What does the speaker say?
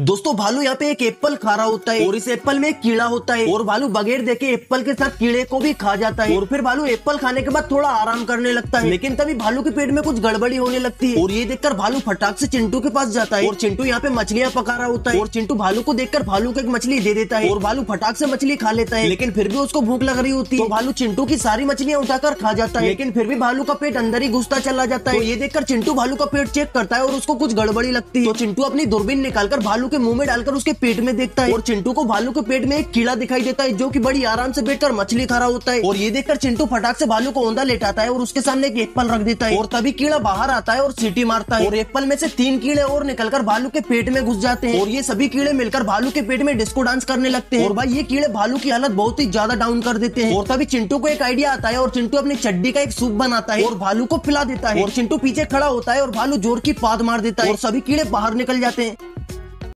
दोस्तों भालू यहाँ पे एक एप्पल खा रहा होता है और इस एप्पल में कीड़ा होता है और भालू बगैर देखे एप्पल के साथ कीड़े को भी खा जाता है और फिर भालू एप्पल खाने के बाद थोड़ा आराम करने लगता है लेकिन तभी भालू के पेट में कुछ गड़बड़ी होने लगती है और ये देखकर भालू फटाक से चिंटू के पास जाता है और चिंटू यहाँ पे मछलियाँ पका रहा होता है और चिंटू भालू को देखकर भालू को एक मछली दे देता है और भालू फटाक से मछली खा लेता है लेकिन फिर भी उसको भूख लग रही होती है तो भालू चिंटू की सारी मछलियाँ उठाकर खा जाता है लेकिन फिर भी भालू का पेट अंदर ही घुसता चला जाता है तो ये देखकर चिंटू भालू का पेट चेक करता है और उसको कुछ गड़बड़ी लगती है तो चिंटू अपनी दूरबीन निकालकर भालू भालू के मुंह में डालकर उसके पेट में देखता है और चिंटू को भालू के पेट में एक कीड़ा दिखाई देता है जो की बड़ी आराम से बैठकर मछली खा रहा होता है और ये देखकर चिंटू फटाक से भालू को ओंधा लेटाता है और उसके सामने एक एप्पल रख देता है और तभी कीड़ा बाहर आता है और सीटी मारता है और एप्पल में से तीन कीड़े और निकलकर भालू के पेट में घुस जाते हैं और ये सभी कीड़े मिलकर भालू के पेट में डिस्को डांस करने लगते हैं और भाई ये कीड़े भालू की हालत बहुत ही ज्यादा डाउन कर देते हैं और तभी चिंटू को एक आइडिया आता है और चिंटू अपनी चड्डी का एक सूप बनाता है और भालू को पिला देता है और चिंटू पीछे खड़ा होता है और भालू जोर की पाद मार देता है और सभी कीड़े बाहर निकल जाते हैं